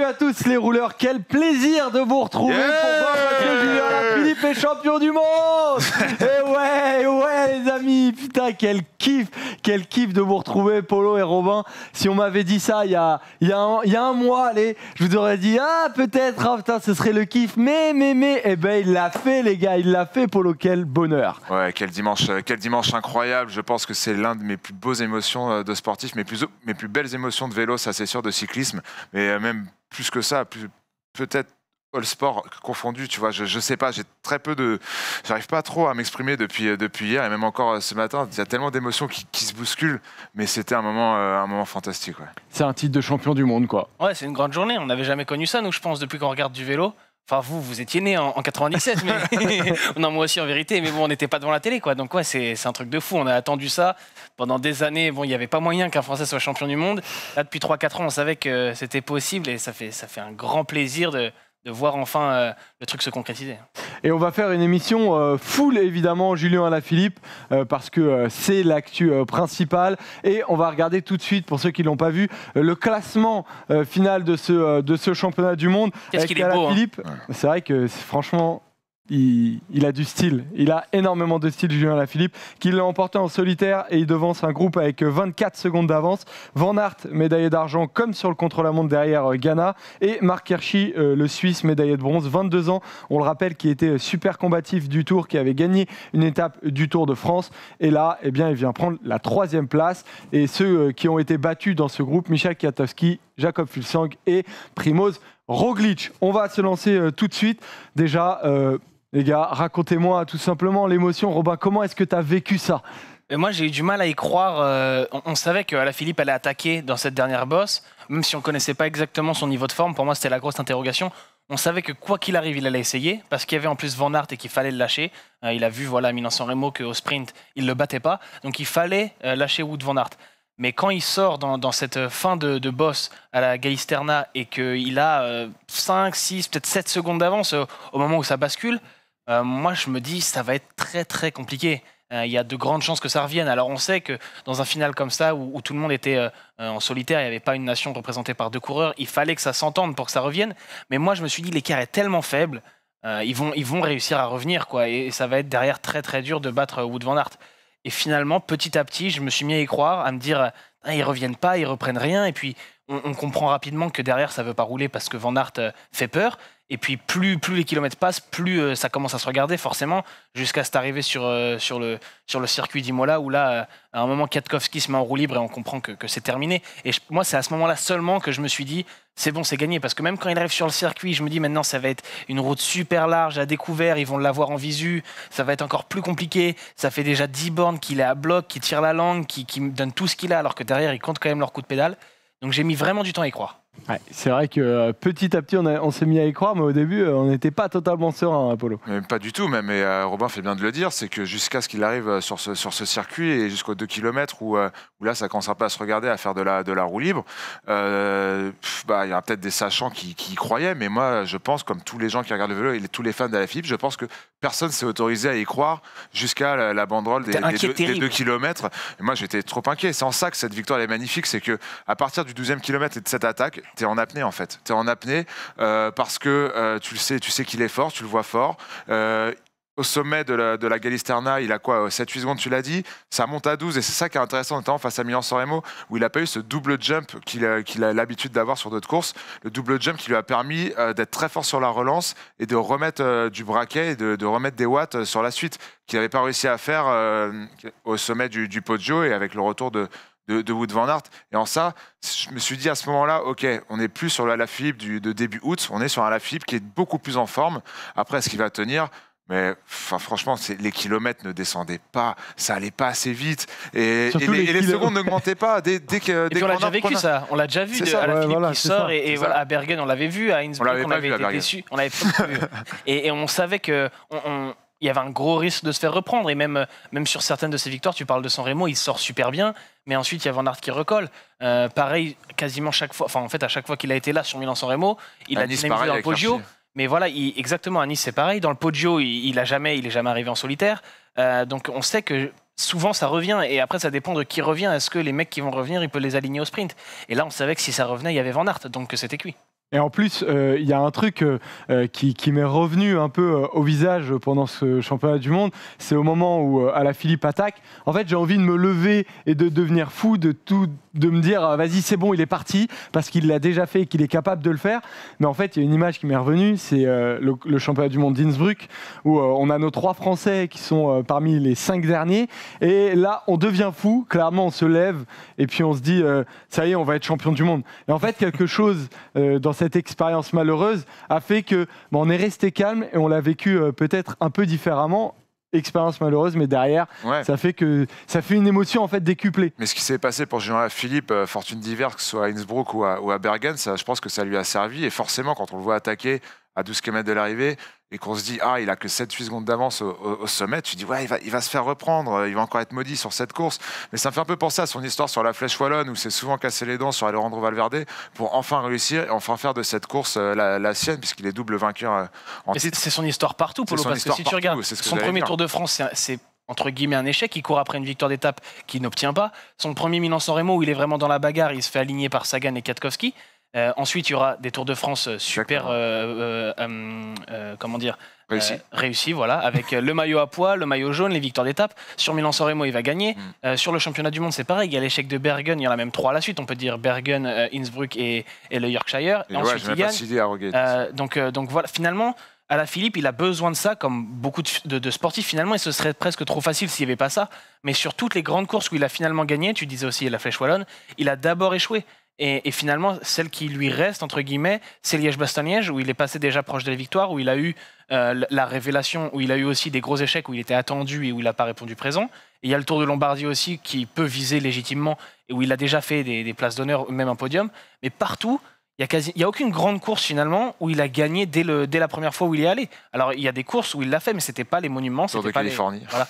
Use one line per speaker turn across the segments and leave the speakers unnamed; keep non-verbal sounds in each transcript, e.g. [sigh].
Salut à tous les rouleurs, quel plaisir de vous retrouver que euh. est champion du monde [laughs] Et eh ouais, eh ouais les amis, putain quel kiff, quel kiff de vous retrouver Polo et Robin. Si on m'avait dit ça il y a, il y, un, mois, allez, je vous aurais dit ah peut-être, ah, ce serait le kiff, mais mais mais, et eh ben il l'a fait les gars, il l'a fait Polo, quel bonheur.
Ouais, quel dimanche, euh, quel dimanche incroyable, je pense que c'est l'un de mes plus beaux émotions euh, de sportif, mes plus, mes plus belles émotions de vélo, ça c'est sûr, de cyclisme, mais même plus que ça, peut-être all sport confondu, tu vois, je, je sais pas, j'ai très peu de, j'arrive pas trop à m'exprimer depuis euh, depuis hier et même encore euh, ce matin. Il y a tellement d'émotions qui, se bousculent, mais c'était un moment euh, un moment fantastique.
C'est un titre de champion du monde, quoi.
Ouais, c'est une grande journée. On n'avait jamais connu ça, nous, je pense, depuis qu'on regarde du vélo. Enfin, vous, vous étiez né en, en 97, mais [laughs] non, moi aussi en vérité, mais bon, on n'était pas devant la télé, quoi. Donc ouais, c'est un truc de fou. On a attendu ça pendant des années. Bon, il n'y avait pas moyen qu'un Français soit champion du monde. Là, depuis 3-4 ans, on savait que c'était possible et ça fait ça fait un grand plaisir de de voir enfin euh, le truc se concrétiser.
Et on va faire une émission euh, full évidemment Julien Alaphilippe euh, parce que c'est l'actu principale et on va regarder tout de suite pour ceux qui ne l'ont pas vu le classement final de ce de ce championnat du monde. Qu'est-ce qu'il est beau hein. C'est vrai que franchement il, a du style. Il a énormément de style, Julien Lafilippe, qui l'a emporté en solitaire et il devance un groupe avec 24 secondes d'avance. Van Aert, médaillé d'argent, comme sur le contre-la-montre derrière euh, Ghana. Et Marc Kershi, euh, le Suisse, médaillé de bronze, 22 ans, on le rappelle, qui était euh, super combatif du Tour, qui avait gagné une étape du Tour de France. Et là, eh bien, il vient prendre la troisième place. Et ceux qui ont été battus dans ce groupe, Michel Kiatowski, Jacob Fulsang et Primoz Roglic. On va se lancer tout de suite. Déjà, les gars, racontez-moi tout simplement l'émotion. Robin, comment est-ce que tu as vécu ça
et euh, moi, j'ai eu du mal à y croire. Euh, on, savait que la Philippe allait attaquer dans cette dernière bosse, même si on connaissait pas exactement son niveau de forme. Pour moi, c'était la grosse interrogation. On savait que quoi qu'il arrive, il allait essayer, parce qu'il y avait en plus Van Aert et qu'il fallait le lâcher. Euh, il a vu, voilà, Milan San Remo, qu'au sprint, il le battait pas. Donc il fallait lâcher Wood Van Aert. Mais quand il sort dans, cette fin de, de, boss à la Galisterna et qu'il a 5, 6, peut-être 7 secondes d'avance au moment où ça bascule, euh, moi je me dis ça va être très très compliqué. Euh, il y a de grandes chances que ça revienne. Alors on sait que dans un final comme ça, où, tout le monde était euh, en solitaire, il n'y avait pas une nation représentée par deux coureurs, il fallait que ça s'entende pour que ça revienne. Mais moi je me suis dit l'écart est tellement faible, ils, vont, ils vont réussir à revenir, quoi. Et, ça va être derrière très très dur de battre Wood Van Aert. Et finalement, petit à petit, je me suis mis à y croire, à me dire, ils ils reviennent pas, ils reprennent rien. Et puis, on, comprend rapidement que derrière, ça veut pas rouler parce que Van Aert fait peur. Et puis plus, plus les kilomètres passent, plus euh, ça commence à se regarder forcément, jusqu'à cette arrivée sur, euh, sur, le, sur le circuit d'Imola, où là, euh, à un moment, Katkowski se met en roue libre et on comprend que, c'est terminé. Et moi, c'est à ce moment-là seulement que je me suis dit, c'est bon, c'est gagné. Parce que même quand il arrive sur le circuit, je me dis, maintenant, ça va être une route super large, à découvert, ils vont l'avoir en visu, ça va être encore plus compliqué. Ça fait déjà 10 bornes qu'il est à bloc, qui tire la langue, qui, donne tout ce qu'il a, alors que derrière, il compte quand même leur coup de pédale. Donc j'ai mis vraiment du temps à y croire
c'est vrai que euh, petit à petit, on, on s'est mis à y croire, mais au début, euh, on n'était pas totalement serein, Apollo. pas du tout,
même. Et euh, Robin fait bien de le dire, c'est que jusqu'à ce qu'il arrive sur ce, sur ce circuit et jusqu'aux 2 km où, où, là, ça commence un peu à se regarder, à faire de la, de la roue libre, bah, il y a peut-être des sachants qui, qui, y croyaient, mais moi, je pense, comme tous les gens qui regardent le vélo et tous les fans de la Philippe, je pense que personne s'est autorisé à y croire jusqu'à la, banderole des, deux, km. moi, j'étais trop inquiet. C'est en ça que cette victoire, est magnifique, c'est que à partir du 12e kilomètre et de cette attaque, tu en apnée, en fait. Tu es en apnée euh, parce que euh, tu le sais, tu sais qu'il est fort, tu le vois fort. Euh, au sommet de la, Galisterna, il a quoi 7-8 secondes, tu l'as dit. Ça monte à 12 et c'est ça qui est intéressant notamment face à Milan Soremo, où il n'a pas eu ce double jump qu'il a, l'habitude d'avoir sur d'autres courses. Le double jump qui lui a permis d'être très fort sur la relance et de remettre du braquet et de, remettre des watts sur la suite qu'il n'avait pas réussi à faire au sommet du, du Poggio et avec le retour de, de, de, Wood Van Hart Et en ça, je me suis dit à ce moment-là, OK, on n'est plus sur la du, de début août, on est sur un Alaphilippe qui est beaucoup plus en forme. Après, ce qu'il va tenir, mais enfin, franchement, les kilomètres ne descendaient pas, ça allait pas assez vite, et, les, secondes n'augmentaient pas. Dès, dès que, et on l'a déjà vécu ça, on l'a déjà vu à la qui sort, et, voilà, à
Bergen on l'avait vu, à Innsbruck on, avait, été déçu, on l'avait et, on savait que on il y avait un gros risque de se faire reprendre. Et même, euh, même sur certaines de ses victoires, tu parles de San Remo, il sort super bien, mais ensuite il y a Van Aert qui recolle. Euh, pareil, quasiment chaque fois, enfin en fait à chaque fois qu'il a été là sur Milan San Remo, il a nice dans le Poggio. Mais voilà, exactement, à Nice c'est pareil. Dans le Poggio, il, a jamais, il est jamais arrivé en solitaire. Euh, donc on sait que souvent ça revient et après ça dépend de qui revient. Est-ce que les mecs qui vont revenir, il peut les aligner au sprint Et là, on savait que si ça revenait, il y avait Van Aert, donc c'était cuit.
Et en plus, euh, il y a un truc euh, euh, qui, m'est revenu un peu au visage pendant ce championnat du monde. C'est au moment où, à la Philippe attaque, en fait, j'ai envie de me lever et de devenir fou, de tout, de me dire, vas-y, c'est bon, il est parti, parce qu'il l'a déjà fait et qu'il est capable de le faire. Mais en fait, il y a une image qui m'est revenue, c'est le, le, championnat du monde d'Innsbruck, où on a nos trois Français qui sont parmi les cinq derniers. Et là, on devient fou, clairement, on se lève et puis on se dit, ça y est, on va être champion du monde. Et en fait, quelque chose dans cette expérience malheureuse a fait que on est resté calme et on l'a vécu euh, peut-être un peu différemment expérience malheureuse, mais derrière, ça fait que ça fait une émotion en fait décuplée.
Mais ce qui s'est passé pour jean Philippe, euh, fortune diverse, que ce soit à Innsbruck ou à, Bergen, ça, je pense que ça lui a servi. Et forcément, quand on le voit attaquer à 12 km de l'arrivée et qu'on se dit ah il a que 7 8 secondes d'avance au, sommet tu dis ouais il va, se faire reprendre il va encore être maudit sur cette course mais ça me fait un peu penser à son histoire sur la flèche wallonne où c'est souvent cassé les dents sur Alejandro Valverde pour enfin réussir et enfin faire de cette course euh, la, sienne puisqu'il est double vainqueur euh, en titre c'est
son histoire partout Polo parce que si tu regardes son premier Tour de France c'est entre guillemets un échec, il court après une victoire d'étape qu'il n'obtient pas. Son premier Milan-San Remo où il est vraiment dans la bagarre, il se fait aligner par Sagan et Katkowski. Euh, ensuite, il y aura des Tours de France euh, super, euh, euh, comment dire, réussi. voilà, avec le maillot à poids, le maillot jaune, les victoires d'étape. Sur Milan-San il va gagner. Mm. sur le championnat du monde, c'est pareil. Il y a l'échec de Bergen, il y en a même trois à la suite. On peut dire Bergen, Innsbruck et, le Yorkshire. Et ensuite, il gagne. À donc, donc voilà, finalement. À la Philippe, il a besoin de ça, comme beaucoup de, sportifs finalement, et ce serait presque trop facile s'il n'y avait pas ça. Mais sur toutes les grandes courses où il a finalement gagné, tu disais aussi la Flèche Wallonne, il a d'abord échoué. Et, finalement, celle qui lui reste, entre guillemets, c'est Liège-Bastogne-Liège, où il est passé déjà proche de la victoire, où il a eu euh, la révélation, où il a eu aussi des gros échecs, où il était attendu et où il n'a pas répondu présent. il y a le Tour de Lombardie aussi, qui peut viser légitimement, et où il a déjà fait des, des places d'honneur, même un podium. Mais partout, il n'y a, a, aucune grande course finalement où il a gagné dès, le, dès, la première fois où il est allé. Alors il y a des courses où il l'a fait, mais c'était pas les monuments, c'était pas Les, voilà.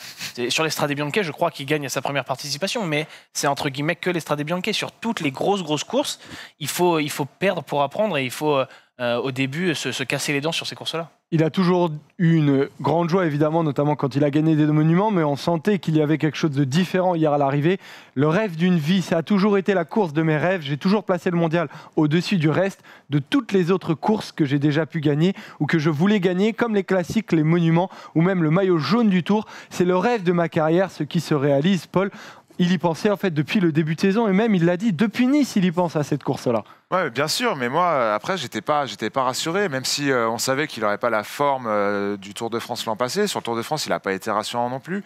Sur l'Estrade Bianche, je crois qu'il gagne à sa première participation, mais c'est entre guillemets que l'Estrade Bianche. Sur toutes les grosses grosses courses, il faut, il faut perdre pour apprendre et il faut euh, euh, au début euh, se, se, casser les dents sur ces courses-là.
Il a toujours eu une grande joie, évidemment, notamment quand il a gagné des monuments, mais on sentait qu'il y avait quelque chose de différent hier à l'arrivée. Le rêve d'une vie, ça a toujours été la course de mes rêves. J'ai toujours placé le mondial au-dessus du reste de toutes les autres courses que j'ai déjà pu gagner ou que je voulais gagner, comme les classiques, les monuments ou même le maillot jaune du tour. C'est le rêve de ma carrière, ce qui se réalise, Paul il y pensait en fait depuis le début de saison et même il l'a dit depuis Nice il y pense à cette course là.
Oui, bien sûr mais moi euh, après j'étais pas j'étais pas rassuré même si euh, on savait qu'il n'aurait pas la forme euh, du Tour de France l'an passé sur le Tour de France il n'a pas été rassurant non plus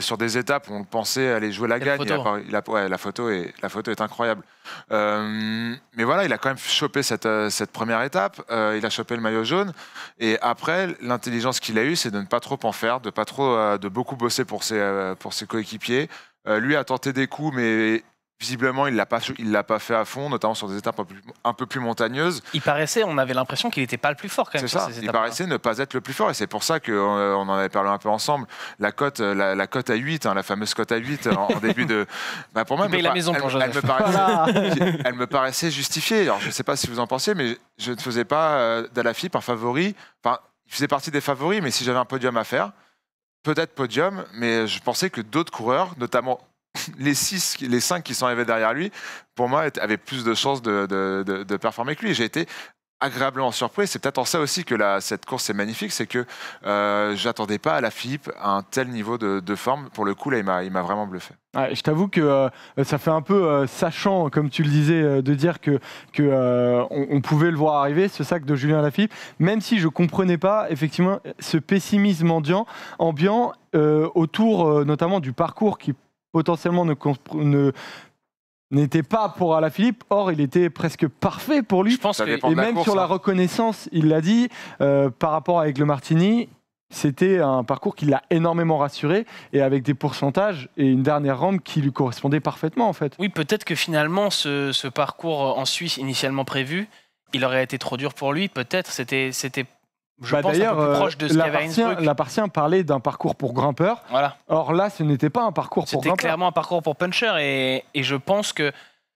sur des étapes on pensait aller jouer la gagne la photo, il a, la photo est la photo est incroyable mais voilà il a quand même chopé cette, cette première étape il a chopé le maillot jaune et après l'intelligence qu'il a eue c'est de ne pas trop en faire de pas trop de beaucoup bosser pour ses pour ses coéquipiers euh, lui a tenté des coups, mais visiblement, il ne l'a pas fait à fond, notamment sur des étapes un peu, plus montagneuses. Il paraissait, on avait l'impression qu'il n'était pas le plus fort quand même. C'est ça, il paraissait ne pas être le plus fort. Et c'est pour ça qu'on euh, on en avait parlé un peu ensemble. La cote, euh, la, à 8, hein, la fameuse cote à 8 en, début de. Bah, pour moi, elle, me, la maison me paraissait, justifiée. Alors, je ne sais pas si vous en pensiez, mais je ne faisais pas euh, Dalafi par favori. Enfin, il faisait partie des favoris, mais si j'avais un podium à faire, peut-être podium, mais je pensais que d'autres coureurs, notamment [laughs] les, les cinq qui sont arrivés derrière lui, pour moi, avaient plus de chances de, de performer que lui. J'ai été agréablement surpris. C'est peut-être en ça aussi que la, cette course est magnifique, c'est que euh, j'attendais pas à la Philippe un tel niveau de, forme. Pour le coup, là, il m'a vraiment bluffé.
je t'avoue que euh, ça fait un peu euh, sachant, comme tu le disais, euh, de dire que, que on, pouvait le voir arriver, ce sac de Julien Lafilippe, même si je comprenais pas effectivement ce pessimisme ambiant, ambiant autour notamment du parcours qui potentiellement ne, ne n'était pas pour Alaphilippe, or il était presque parfait pour lui. et même sur la hein. reconnaissance, il l'a dit, euh, par rapport avec le Martini, c'était un parcours qui l'a énormément rassuré et avec des pourcentages et une dernière rampe qui lui correspondait parfaitement en fait.
Oui, peut-être que finalement ce, parcours en Suisse initialement prévu, il aurait été trop dur pour lui, peut-être. c'était je bah, pense d'ailleurs, un
euh, parlait d'un parcours pour grimpeur. Or là, ce n'était pas un parcours pour grimpeur. C'était clairement
un parcours pour puncher. Et, je pense que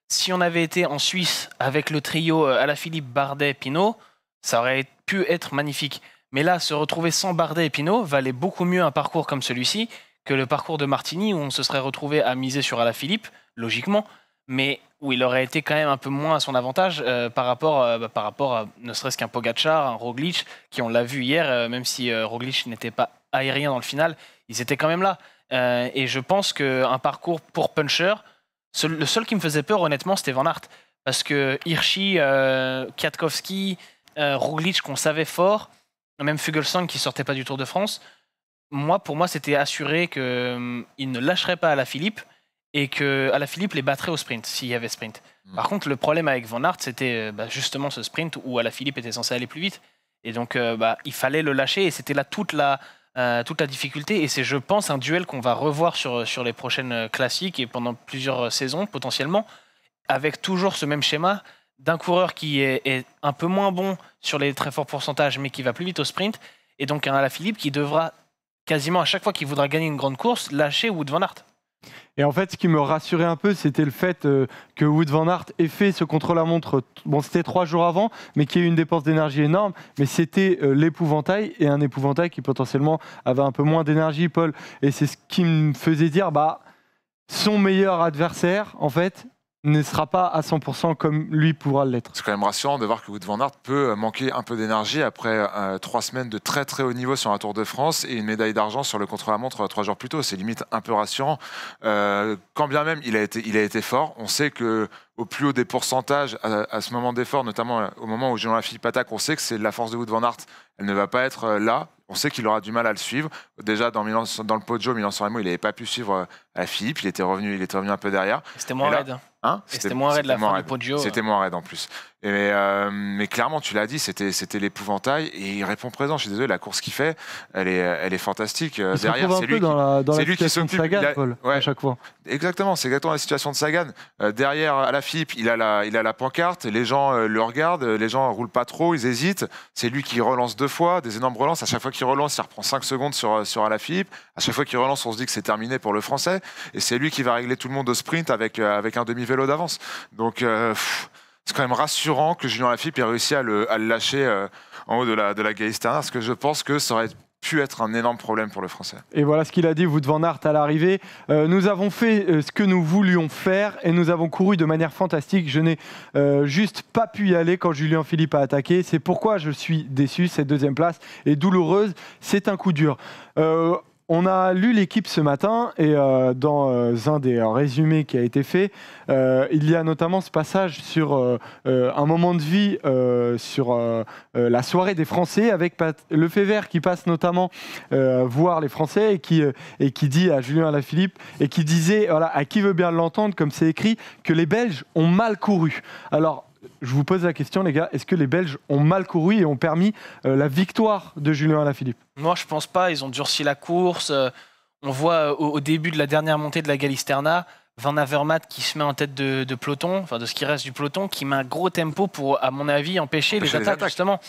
si on avait été en Suisse avec le trio euh, Philippe Bardet, Pinot, ça aurait pu être magnifique. Mais là, se retrouver sans Bardet et Pinot valait beaucoup mieux un parcours comme celui-ci que le parcours de Martini où on se serait retrouvé à miser sur Alaphilippe, logiquement. Mais où il aurait été quand même un peu moins à son avantage euh, par, rapport, euh, bah, par rapport à ne serait-ce qu'un pogachar un Roglic, qui on l'a vu hier, euh, même si Roglic n'était pas aérien dans le final, ils étaient quand même là. et je pense qu'un parcours pour puncher, le seul qui me faisait peur honnêtement, c'était Van Aert. Parce que Hirschi, Kwiatkowski, Roglic qu'on savait fort, même Fugelsang qui sortait pas du Tour de France, moi pour moi c'était assuré qu'il hum, ne lâcherait pas à la Philippe et que à Philippe les battrait au sprint s'il y avait sprint. Hmm. Par contre, le problème avec Van Aert, c'était euh, bah, justement ce sprint où à Philippe était censé aller plus vite. Et donc, euh, bah, il fallait le lâcher et c'était là euh, toute la, difficulté. Et c'est, je pense, un duel qu'on va revoir sur, les prochaines classiques et pendant plusieurs saisons potentiellement, avec toujours ce même schéma d'un coureur qui est, un peu moins bon sur les très forts pourcentages mais qui va plus vite au sprint. Et donc, un Alaphilippe qui devra quasiment à chaque fois qu'il voudra gagner une grande course, lâcher Wood Van Aert.
Et en fait, ce qui me rassurait un peu, c'était le fait euh, que Wood Van Aert ait fait ce contre-la-montre. Bon, c'était trois jours avant, mais qui a eu une dépense d'énergie énorme. Mais c'était euh, l'épouvantail et un épouvantail qui potentiellement avait un peu moins d'énergie, Paul. Et c'est ce qui me faisait dire, bah, son meilleur adversaire, en fait, ne sera pas à 100% comme lui pourra l'être. C'est quand même rassurant de voir que Wout
van Aert peut euh, manquer un peu d'énergie après euh, trois semaines de très très haut niveau sur un Tour de France et une médaille d'argent sur le contre-la-montre euh, trois jours plus tôt. C'est limite un peu rassurant. quand bien même il a été, il a été fort, on sait que au plus haut des pourcentages à, ce moment d'effort, notamment au moment où Jean-Philippe attaque, on sait que c'est la force de Wout van Aert. Elle ne va pas être là. On sait qu'il aura du mal à le suivre. Déjà, dans, dans le podio Milan Sanremo, il n'avait pas pu suivre à Philippe. Il était revenu, il était revenu un peu derrière.
C'était moins raide. Hein c'était moins raide la fin du Poggio. C'était euh. moins
raide en plus. Euh, mais clairement, tu l'as dit, c'était l'épouvantail et il répond présent. Je suis désolé, la course qu'il fait, elle est elle est fantastique. Derrière, c'est lui, qui, la, lui de Sagan ouais. à chaque fois. Exactement, c'est exactement la situation de Sagan. Euh, derrière, à la Philippe, il a la il a la pancarte. Les gens euh, le regardent, les gens roulent pas trop, ils hésitent. C'est lui qui relance deux fois, des énormes relances. À chaque fois qu'il relance, il reprend 5 secondes sur sur Alaphilippe. À chaque fois qu'il relance, on se dit que c'est terminé pour le Français et c'est lui qui va régler tout le monde au sprint avec avec un demi vélo d'avance. Donc c'est quand même rassurant que Julien Lafippe ait réussi à le, lâcher euh, en haut de la, de la parce que je pense que ça aurait pu être un énorme problème pour le français.
Et voilà ce qu'il a dit, vous devant Nart à l'arrivée. Euh, nous avons fait euh, ce que nous voulions faire et nous avons couru de manière fantastique. Je n'ai juste pas pu y aller quand Julien Philippe a attaqué. C'est pourquoi je suis déçu. Cette deuxième place est douloureuse. C'est un coup dur. On a lu l'équipe ce matin et euh, dans euh, un des euh, résumés qui a été fait, il y a notamment ce passage sur un moment de vie sur la soirée des Français avec le fait qui passe notamment voir les Français et qui, et qui dit à Julien Philippe et qui disait voilà, à qui veut bien l'entendre, comme c'est écrit, que les Belges ont mal couru. Alors je vous pose la question, les gars, est-ce que les Belges ont mal couru et ont permis euh, la victoire de Julien Alaphilippe
Moi, je pense pas. Ils ont durci la course. Euh, on voit euh, au, début de la dernière montée de la Galisterna, Van Avermaet qui se met en tête de, peloton, enfin de ce qui reste du peloton, qui met un gros tempo pour, à mon avis, empêcher, les, attaques, justement.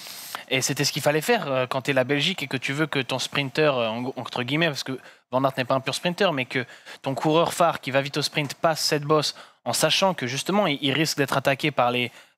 Et c'était ce qu'il fallait faire quand tu es la Belgique et que tu veux que ton sprinter, entre guillemets, parce que Van Aert n'est pas un pur sprinter, mais que ton coureur phare qui va vite au sprint passe cette bosse en sachant que justement, il, risque d'être attaqué par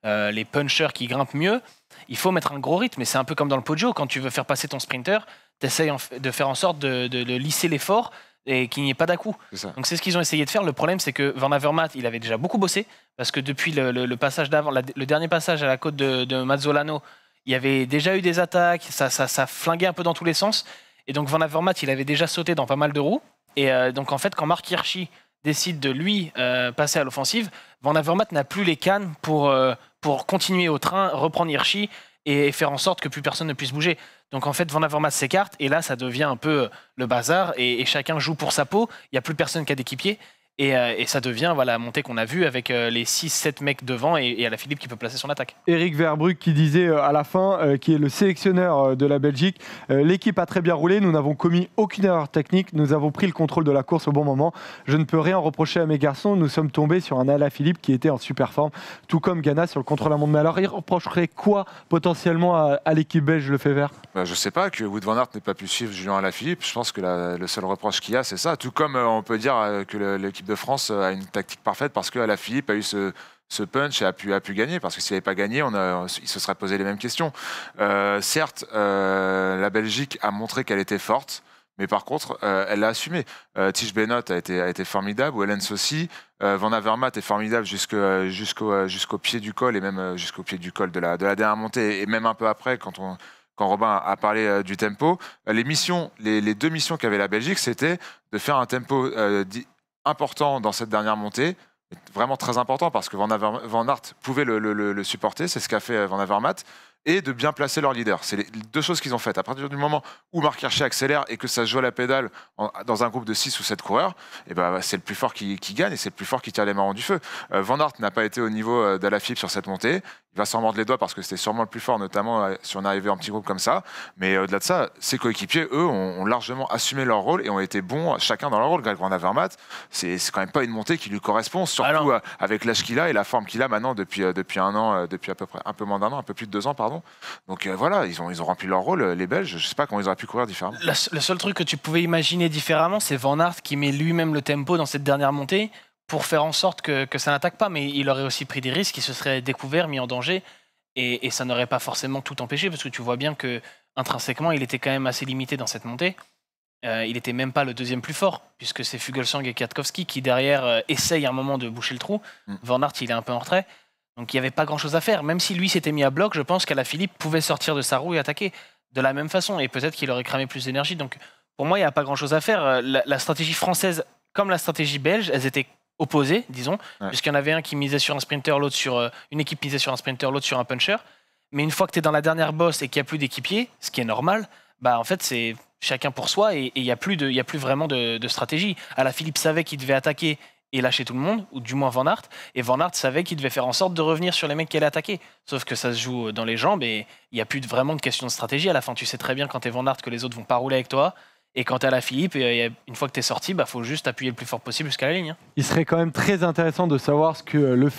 euh, les, punchers qui grimpent mieux, il faut mettre un gros rythme. Et c'est un peu comme dans le podio, quand tu veux faire passer ton sprinter, tu essayes de faire en sorte de, lisser l'effort et qu'il n'y ait pas d'à-coup. Donc c'est ce qu'ils ont essayé de faire. Le problème, c'est que Van Avermaet, il avait déjà beaucoup bossé, parce que depuis le, passage d'avant, le dernier passage à la côte de, Mazzolano, il y avait déjà eu des attaques, ça, ça, flinguait un peu dans tous les sens. Et donc Van Avermaet, il avait déjà sauté dans pas mal de roues. Et euh, donc en fait, quand Marc Hirschi décide de lui euh, passer à l'offensive, Van Avermaet n'a plus les cannes pour, euh, pour continuer au train, reprendre Hirschi et faire en sorte que plus personne ne puisse bouger. Donc en fait, Van Avermaet s'écarte et là, ça devient un peu le bazar et, et, chacun joue pour sa peau. Il n'y a plus personne qui a d'équipier euh, et, ça devient voilà, la montée qu'on a vue avec euh, les 6-7 mecs devant et, et, Philippe qui peut placer son attaque.
Eric Verbruck qui disait euh, à la fin, qui est le sélectionneur de la Belgique, l'équipe a très bien roulé, nous n'avons commis aucune erreur technique, nous avons pris le contrôle de la course au bon moment. Je ne peux rien reprocher à mes garçons, nous sommes tombés sur un Ala Philippe qui était en super forme, tout comme Ghana sur le contrôle à monde Mais alors, il reprocherait quoi potentiellement à, l'équipe belge, le fait bah,
vert Je ne sais pas, que Wood Van Aert n'ait pas pu suivre Julien Philippe. Je pense que le seul reproche qu'il y a, c'est ça. Tout comme on peut dire que l'équipe de France euh, a une tactique parfaite parce que la Philippe a eu ce, punch et a pu, a pu gagner, parce que s'il n'avait pas gagné, on il se serait posé les mêmes questions. Euh, certes, euh, la Belgique a montré qu'elle était forte, mais par contre, elle l'a assumé. Tige Benot a été, a été formidable, ou Hélène Saucy. Van Avermaet est formidable jusqu'au pied du col, et même jusqu'au pied du col de la, de la dernière montée, et même un peu après, quand on quand Robin a parlé du tempo, les missions, les, deux missions qu'avait la Belgique, c'était de faire un tempo important dans cette dernière montée, vraiment très important parce que Van, Aert pouvait le, supporter, c'est ce qu'a fait euh, Van Avermaet, et de bien placer leur leader. C'est les deux choses qu'ils ont faites. À partir du moment où Marc Hirschi accélère et que ça joue à la pédale dans un groupe de 6 ou 7 coureurs, et eh ben, c'est le plus fort qui, gagne et c'est le plus fort qui tire les marrons du feu. Euh, Van Aert n'a pas été au niveau euh, d'Alaphilippe sur cette montée il va s'en mordre les doigts parce que c'était sûrement le plus fort, notamment euh, si on arrivait en petit groupe comme ça. Mais euh, au-delà de ça, ses coéquipiers, eux, ont, largement assumé leur rôle et ont été bons euh, chacun dans leur rôle. Greg Van c'est quand même pas une montée qui lui correspond, surtout avec l'âge qu'il a et la forme qu'il a maintenant depuis, depuis un an, depuis à peu près un peu moins d'un an, un peu plus de deux ans, pardon. Donc voilà, ils ont, ils ont rempli leur rôle, les Belges. Je sais pas comment ils auraient pu courir différemment. le
seul truc que tu pouvais imaginer différemment, c'est Van Aert qui met lui-même le tempo dans cette dernière montée pour faire en sorte que, ça n'attaque pas, mais il aurait aussi pris des risques, il se serait découvert, mis en danger, et, ça n'aurait pas forcément tout empêché, parce que tu vois bien que intrinsèquement, il était quand même assez limité dans cette montée. Euh, il était même pas le deuxième plus fort, puisque c'est Fugelsang et Kiatkowski qui derrière euh, essaye un moment de boucher le trou. Mm. il est un peu en retrait, donc il n'y avait pas grand-chose à faire. Même si lui s'était mis à bloc, je pense qu'à la Philippe pouvait sortir de sa roue et attaquer de la même façon, et peut-être qu'il aurait cramé plus d'énergie. Donc pour moi, il n'y a pas grand-chose à faire. Euh, la, la stratégie française comme la stratégie belge, elles étaient opposés, disons, puisqu'il y en avait un qui misait sur un sprinter, l'autre sur euh, une équipe misait sur un sprinter, l'autre sur un puncher. Mais une fois que tu es dans la dernière bosse et qu'il n'y a plus d'équipiers, ce qui est normal, bah en fait c'est chacun pour soi et il n'y a, plus de, y a plus vraiment de, stratégie. À Philippe savait qu'il devait attaquer et lâcher tout le monde, ou du moins Van Aert. Et Van Aert savait qu'il devait faire en sorte de revenir sur les mecs qui allaient attaquer. Sauf que ça se joue euh, dans les jambes et il n'y a plus vraiment de question de stratégie. À la fin, tu sais très bien quand tu es Van Aert que les autres vont pas rouler avec toi. Et quant à la Philippe, euh, une fois que tu es sorti, il bah, faut juste appuyer le plus fort possible jusqu'à la ligne. Hein.
Il serait quand même très intéressant de savoir ce que euh, le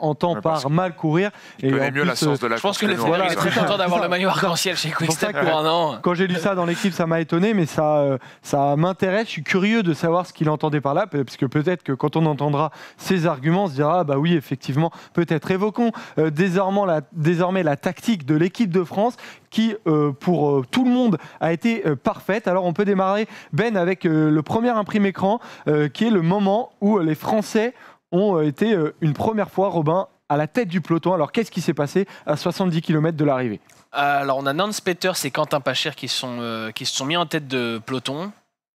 entend par mal courir. Il et connaît mieux la source euh, de la Je pense que le est très content d'avoir le
maillot [laughs] arc-en-ciel chez Quickstep pour un an. Quand j'ai lu
ça dans l'équipe, ça m'a étonné, mais ça, ça m'intéresse. Je suis curieux de savoir ce qu'il entendait par là, puisque peut-être que quand on entendra ses arguments, on se dira, ah, bah oui, effectivement, peut-être. Évoquons désormais, la, désormais la tactique de l'équipe de France qui, pour tout le monde, a été parfaite. Alors on peut démarrer ben, avec euh, le premier imprimé écran, euh, qui est le moment où euh, les Français ont été une première fois, Robin, à la tête du peloton. Alors qu'est-ce qui s'est passé à 70 km de l'arrivée
Alors on a Nance Peters et Quentin Pacher qui, sont, qui se sont mis en tête de peloton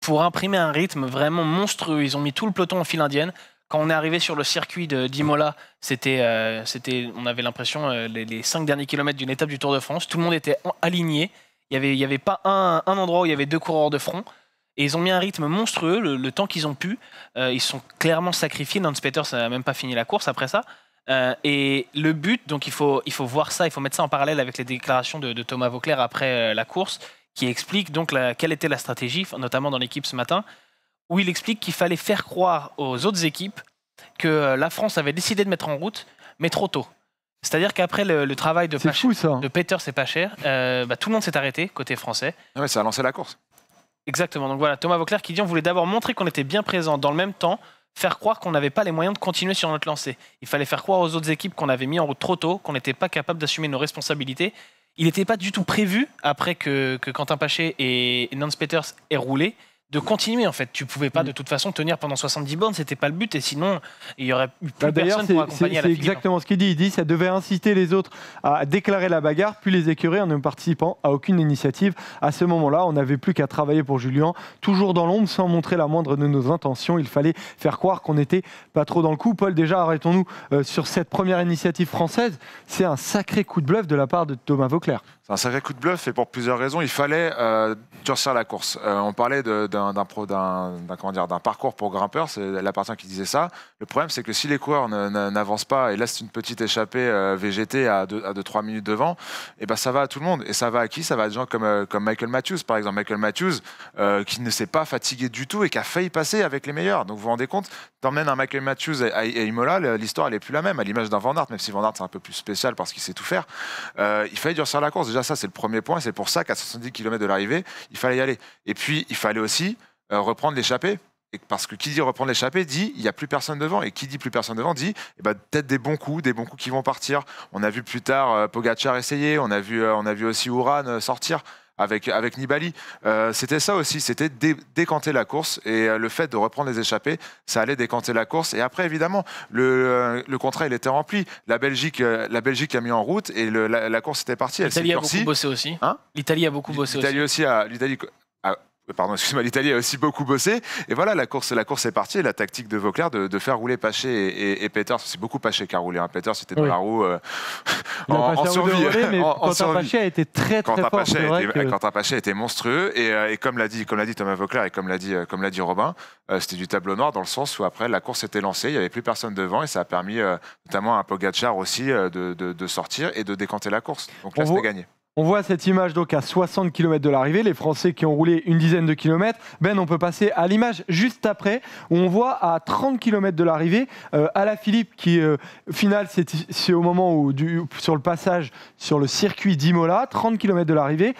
pour imprimer un rythme vraiment monstrueux. Ils ont mis tout le peloton en file indienne. Quand on est arrivé sur le circuit de d'Imola, c'était, c'était, on avait l'impression, les, les, cinq derniers kilomètres d'une étape du Tour de France, tout le monde était aligné. Il n'y avait, y avait pas un, endroit où il y avait deux coureurs de front. Et ils ont mis un rythme monstrueux le, temps qu'ils ont pu. Euh, ils sont clairement sacrifiés. Nance Peters n'a même pas fini la course après ça. Euh, et le but, donc il faut, il faut voir ça, il faut mettre ça en parallèle avec les déclarations de, Thomas Vauclair après euh, la course, qui explique donc quelle était la stratégie, notamment dans l'équipe ce matin, où il explique qu'il fallait faire croire aux autres équipes que la France avait décidé de mettre en route, mais trop tôt. C'est-à-dire qu'après le, travail de, fou, de Peter, c'est pas cher, euh, bah, tout le monde s'est arrêté côté français. Ah ça a lancé la course. Exactement. Donc voilà, Thomas Vauclair qui dit on voulait d'abord montrer qu'on était bien présent dans le même temps, faire croire qu'on n'avait pas les moyens de continuer sur notre lancée. Il fallait faire croire aux autres équipes qu'on avait mis en route trop tôt, qu'on n'était pas capable d'assumer nos responsabilités. Il n'était pas du tout prévu, après que, que Quentin Paché et Nance Peters aient roulé, de continuer en fait. Tu pouvais pas de mm. toute façon tenir pendant 70 bornes, c'était pas le but et sinon il y aurait eu plus bah, personne pour accompagner C'est hein. exactement
ce qu'il dit. Il dit ça devait inciter les autres à déclarer la bagarre, puis les écœurer en ne participant à aucune initiative. À ce moment-là, on n'avait plus qu'à travailler pour Julien, toujours dans l'ombre, sans montrer la moindre de nos intentions. Il fallait faire croire qu'on n'était pas trop dans le coup. Paul, déjà arrêtons-nous euh, sur cette première initiative française. C'est un sacré coup de bluff de la part de Thomas Vauclair.
C'est un sacré coup de bluff et pour plusieurs raisons. Il fallait euh, durcir la course. Euh, on parlait d'un d'un parcours pour grimpeurs, c'est la qui disait ça. Le problème, c'est que si les coureurs n'avancent pas, et là c'est une petite échappée euh, VGT à 2-3 minutes devant, et eh ben ça va à tout le monde. Et ça va à qui Ça va à des gens comme, euh, comme Michael Matthews, par exemple. Michael Matthews, euh, qui ne s'est pas fatigué du tout et qui a failli passer avec les meilleurs. Donc vous vous rendez compte T'emmènes un Michael Matthews à, Imola, l'histoire elle est plus la même, à l'image d'un Van Aert, même si Van Aert c'est un peu plus spécial parce qu'il sait tout faire. il fallait durcir la course. Déjà ça c'est le premier point, c'est pour ça qu'à 70 km de l'arrivée, il fallait y aller. Et puis il fallait aussi euh, reprendre l'échappée. parce que qui dit reprendre l'échappée dit il n'y a plus personne devant. Et qui dit plus personne devant dit eh ben, peut-être des bons coups, des bons coups qui vont partir. On a vu plus tard euh, Pogacar essayer, on a vu, euh, on a vu aussi Uran sortir avec, avec Nibali. c'était ça aussi, c'était décanter la course et le fait de reprendre les échappées, ça allait décanter la course. Et après, évidemment, le, contrat, il était rempli. La Belgique, la Belgique a mis en route et la, course était partie. Hein L'Italie a, beaucoup
bossé aussi. L'Italie a beaucoup bossé aussi. L'Italie
aussi, l'Italie euh, pardon, [laughs] excuse moi l'Italie a aussi beaucoup bossé. Et voilà, la course, la course est partie. Et la tactique de Vauclair de, faire rouler Paché et, et, c'est beaucoup Paché qui a roulé. Hein. Peters, c'était de la roue euh, en, survie. mais [laughs] en, Quentin Paché a
été très, très fort. Paché était, que...
Quentin Paché était monstrueux. Et, euh, comme l'a dit, comme dit Thomas Vauclair et comme l'a dit, comme l'a dit Robin, c'était du tableau noir dans le sens où après, la course était lancée, il n'y avait plus personne devant et ça a permis notamment à Pogacar aussi de, de, sortir et de décanter la course. Donc là, c'était gagné.
On voit cette image donc à 60 km de l'arrivée, les Français qui ont roulé une dizaine de kilomètres. Ben, on peut passer à l'image juste après, où on voit à 30 km de l'arrivée, euh, Philippe qui, euh, final, c'est au moment où, du, sur le passage sur le circuit d'Imola, 30 km de l'arrivée,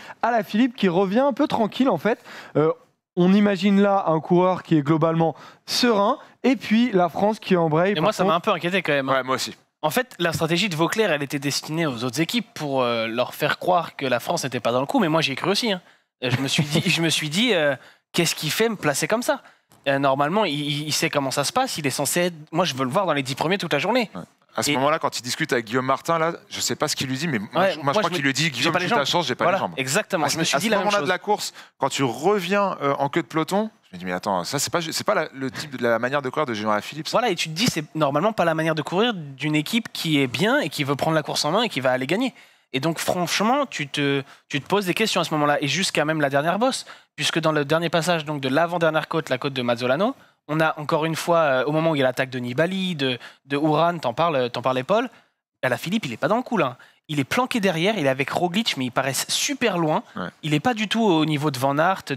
Philippe qui revient un peu tranquille en fait. Euh, on imagine là un coureur qui est globalement serein, et puis la France qui embraye. Et moi, ça m'a un
peu inquiété quand même. Hein. Ouais, moi aussi. En fait, la stratégie de Vauclair, elle était destinée aux autres équipes pour euh, leur faire croire que la France n'était pas dans le coup. Mais moi, j'y ai cru aussi. Hein. Euh, je me suis dit, je me suis dit, euh, qu'est-ce qu'il fait me placer comme ça Normalement, il, sait comment ça se passe. Il est censé. Moi, je veux le voir dans les dix premiers toute la journée.
À ce moment-là, quand il discute avec Guillaume Martin, là, je sais pas ce qu'il lui dit, mais moi, je, crois qu'il lui dit Guillaume, j'ai chance, j'ai pas les jambes. Exactement. À je me suis dit ce moment-là de la course, quand tu reviens en queue
de peloton, mais attends, ça, c'est pas, c'est pas la, le type de la manière de courir de jérôme Philippe. Voilà, et tu te dis, c'est normalement pas la manière de courir d'une équipe qui est bien et qui veut prendre la course en main et qui va aller gagner. Et donc, franchement, tu te, tu te poses des questions à ce moment-là, et jusqu'à même la dernière bosse, puisque dans le dernier passage donc de l'avant-dernière côte, la côte de Mazzolano, on a encore une fois, euh, au moment où il y a l'attaque de Nibali, de, de Uran, t'en parles, euh, t'en parlais Paul, à bah, la Philippe, il n'est pas dans le coup là. Hein il est planqué derrière, il est avec Roglic, mais il paraissent super loin. Il n'est pas du tout au niveau de Van Aert, de,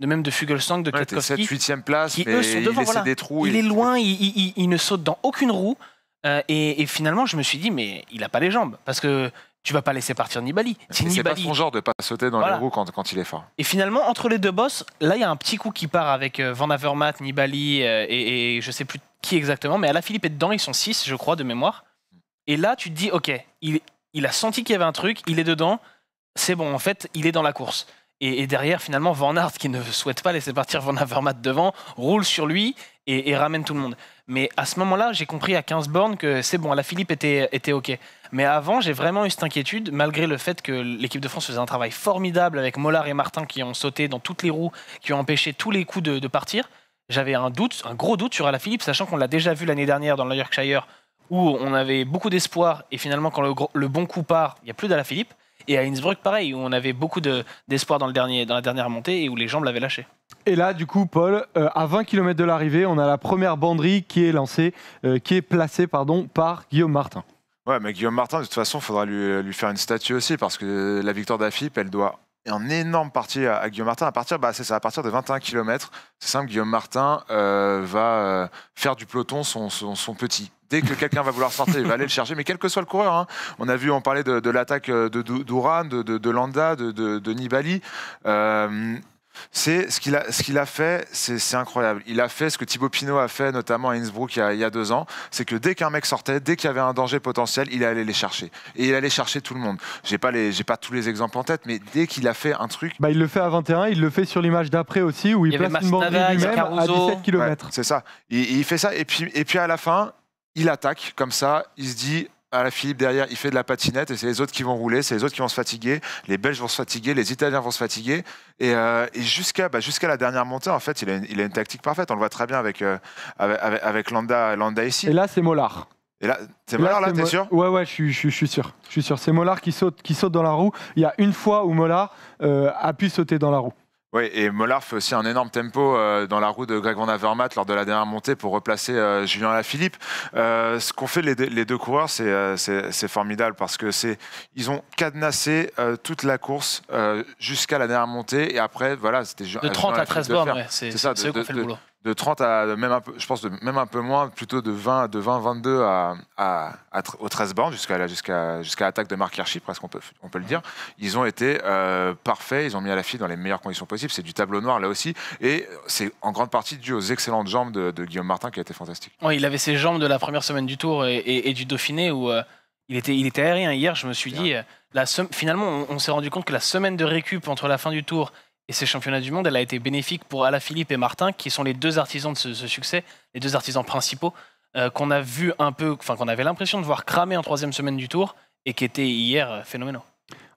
de même de Fugelsang, de ouais, 7 8 place, devant, il des trous. Il, est loin, il, ne saute dans aucune roue. Euh, et, finalement, je me suis dit, mais il n'a pas les jambes. Parce que tu vas pas laisser partir Nibali. C'est pas son genre de pas sauter dans les roues quand, il est fort. Et finalement, entre les deux boss, là, il y a un petit coup qui part avec euh, Van Avermaet, Nibali euh, et, je je sais plus qui exactement, mais Alaphilippe est dedans, ils sont 6, je crois, de mémoire. Et là, tu te dis, ok, il, il a senti qu'il y avait un truc, il est dedans, c'est bon, en fait, il est dans la course. Et, derrière, finalement, Van Aert, qui ne [laughs] souhaite pas laisser partir Van Avermaet devant, roule sur lui et, ramène tout le monde. Mais à ce moment-là, j'ai compris à 15 bornes que c'est bon, la Philippe était, était OK. Mais avant, j'ai vraiment eu cette inquiétude, malgré le fait que l'équipe de France faisait un travail formidable avec Mollard et Martin qui ont sauté dans toutes les roues, qui ont empêché tous les coups de, partir. J'avais un doute, un gros doute sur Philippe, sachant qu'on l'a déjà vu l'année dernière dans le Yorkshire où on avait beaucoup d'espoir et finalement quand le, bon coup part, il n'y a plus Philippe. Et à Innsbruck, pareil, où on avait beaucoup d'espoir dans, dans la dernière montée et où les jambes l'avaient lâché.
Et là, du coup, Paul, euh, à 20 km de l'arrivée, on a la première banderie qui est lancée, euh, qui est placée pardon, par Guillaume Martin.
Ouais, mais Guillaume Martin, de toute façon, il faudra lui, faire une statue aussi parce que la victoire d'Afip, elle doit en énorme partie à, Guillaume Martin. À partir, bah, à partir de 21 km, c'est simple, Guillaume Martin euh, va faire du peloton son petit dès que quelqu'un va vouloir sortir, il va aller le chercher. Mais quel que soit le coureur, hein. on a vu, on parlait de, l'attaque euh, de d'Uran, de, Landa, de, Nibali. Euh, c'est ce qu'il a, ce a fait, c'est incroyable. Il a fait ce que Thibaut Pinot a fait, notamment à Innsbruck il y a, deux ans. C'est que dès qu'un mec sortait, dès qu'il y avait un danger potentiel, il allait les chercher. Et il allait chercher tout le monde. J'ai pas pas tous les exemples en tête, mais dès qu'il a fait un truc.
Bah, il le fait à 21, il le fait sur l'image d'après aussi, où il, place une bande à 17 km.
c'est ça. Il, fait ça, et puis, et puis à la fin, il attaque comme ça, il se dit à ah, la Philippe derrière, il fait de la patinette et c'est les autres qui vont rouler, c'est les autres qui vont se fatiguer, les Belges vont se fatiguer, les Italiens vont se fatiguer. Et, euh, bah, jusqu'à la dernière montée, en fait, il a, une, tactique parfaite. On le voit très bien euh, avec, avec, Landa, Landa ici. Et là, c'est Mollard. Et là, c'est Mollard, là, t'es sûr
Ouais, ouais, je suis, je, suis sûr. Je suis sûr. C'est Mollard qui saute, qui saute dans la roue. Il y a une fois où Mollard euh, a pu sauter dans la roue.
Oui, et Mollard fait aussi un énorme tempo euh, dans la roue de Greg Van Avermaet lors de la dernière montée pour replacer euh, Julien Alaphilippe. Euh, ce qu'ont fait les, deux, les deux coureurs, c'est euh, formidable parce que c'est ils ont cadenassé toute la course jusqu'à la dernière montée et après, voilà, c'était de 30 à 13 bornes, ouais, c'est ça, qui ont fait le boulot de 30 à même un peu, je pense de, même un peu moins, plutôt de 20, de 20 22 à, à, à 13 bornes jusqu'à jusqu'à jusqu'à l'attaque de Mark Hirschi, presque on peut on peut le dire. Ils ont été euh, parfaits, ils ont mis à la fille dans les meilleures conditions possibles. C'est du tableau noir là aussi, et c'est en grande partie dû aux excellentes jambes de, Guillaume Martin qui a été fantastique.
il avait ses jambes de la première semaine du Tour et, du Dauphiné où euh, il était il était aérien. Hier, je me suis dit, euh, la finalement, on s'est rendu compte que la semaine de récup entre la fin du Tour et ces championnats du monde, elle a été bénéfique pour Philippe et Martin, qui sont les deux artisans de ce, succès, les deux artisans principaux, euh, qu'on a vu un peu, enfin qu'on avait l'impression de voir cramer en troisième semaine du tour, et qui étaient hier euh, phénoménaux.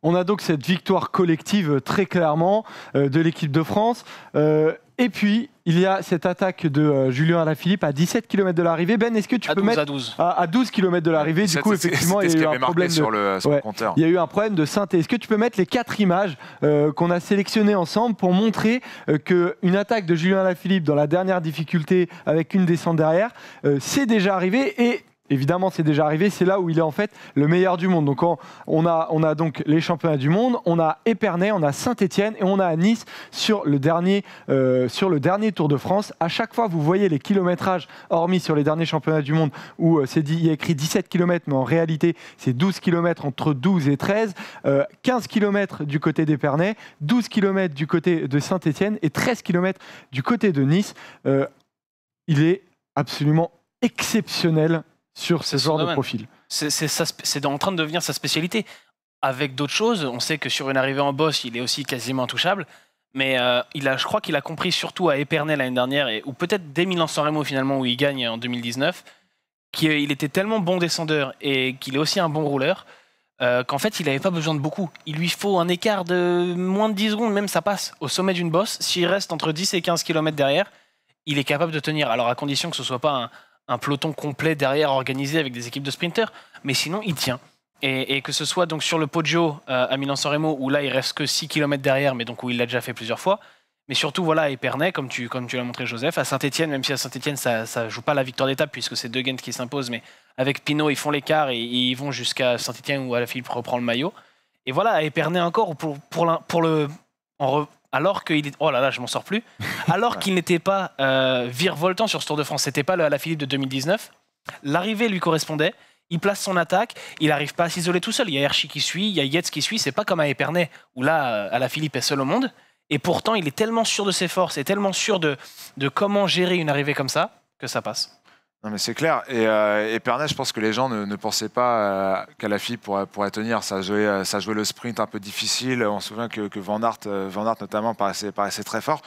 On a donc cette victoire collective très clairement euh, de l'équipe de France. Et puis, il y a cette attaque de euh, Julien Alaphilippe à 17 km de l'arrivée. Ben, est-ce que tu peux mettre à 12, à, km de l'arrivée Du coup, effectivement, il y a eu un problème de... sur le, Il y a eu un problème de synthé. Est-ce que tu peux mettre les quatre images euh, qu'on a sélectionnées ensemble pour montrer euh, qu'une attaque de Julien Alaphilippe dans la dernière difficulté avec une descente derrière, c'est déjà arrivé et Évidemment, c'est déjà arrivé. C'est là où il est en fait le meilleur du monde. Donc, on a, donc les championnats du monde, on a Épernay, on a Saint-Étienne et on a Nice euh, sur le dernier, Tour de France. À chaque fois, vous voyez les kilométrages, hormis sur les derniers championnats du monde où euh, c'est il y a écrit 17 km, mais en réalité, c'est 12 km entre 12 et 13, 15 km du côté d'Épernay, 12 km du côté de Saint-Étienne et 13 km du côté de Nice. Euh, il est absolument exceptionnel sur ces genre de profil.
C'est en train de devenir sa spécialité. Avec d'autres choses, on sait que sur une arrivée en boss, il est aussi quasiment intouchable. Mais euh, il a, je crois qu'il a compris surtout à Épernay l'année dernière, ou peut-être dès Milan-San Remo finalement, où il gagne en 2019, qu'il était tellement bon descendeur et qu'il est aussi un bon rouleur, euh, qu'en fait, il n'avait pas besoin de beaucoup. Il lui faut un écart de moins de 10 secondes, même ça passe, au sommet d'une bosse. S'il reste entre 10 et 15 km derrière, il est capable de tenir. Alors à condition que ce ne soit pas un, un peloton complet derrière organisé avec des équipes de sprinters. Mais sinon, il tient. Et, que ce soit donc sur le Poggio euh, à Milan-San Remo, où là il reste que 6 km derrière, mais donc où il l'a déjà fait plusieurs fois. Mais surtout, voilà, à Épernay, comme tu, comme tu l'as montré, Joseph, à saint étienne même si à saint étienne ça ne joue pas la victoire d'étape, puisque c'est deux Gent qui s'imposent, mais avec Pinot, ils font l'écart et, ils vont jusqu'à saint étienne où Alaphilippe reprend le maillot. Et voilà, à Épernay encore, pour, pour, pour le, en alors qu'il est... oh là là, je m'en sors plus, alors qu'il n'était pas euh, virevoltant sur ce Tour de France, c'était pas le, à la Philippe de 2019. L'arrivée lui correspondait. Il place son attaque, il n'arrive pas à s'isoler tout seul. Il y a Hershey qui suit, il y a Yates qui suit. C'est pas comme à Épernay où là, à euh, la Philippe est seul au monde. Et pourtant, il est tellement sûr de ses forces et tellement sûr de, de comment gérer une arrivée comme ça que ça passe
mais c'est clair. Euh, et, Pernet, je pense que les gens ne, pensaient pas qu'Alafi euh, qu'à la fille pourrait, tenir. Ça jouait, euh, ça jouait le sprint un peu difficile. On se souvient que, que Van, Aert, notamment, paraissait, très fort.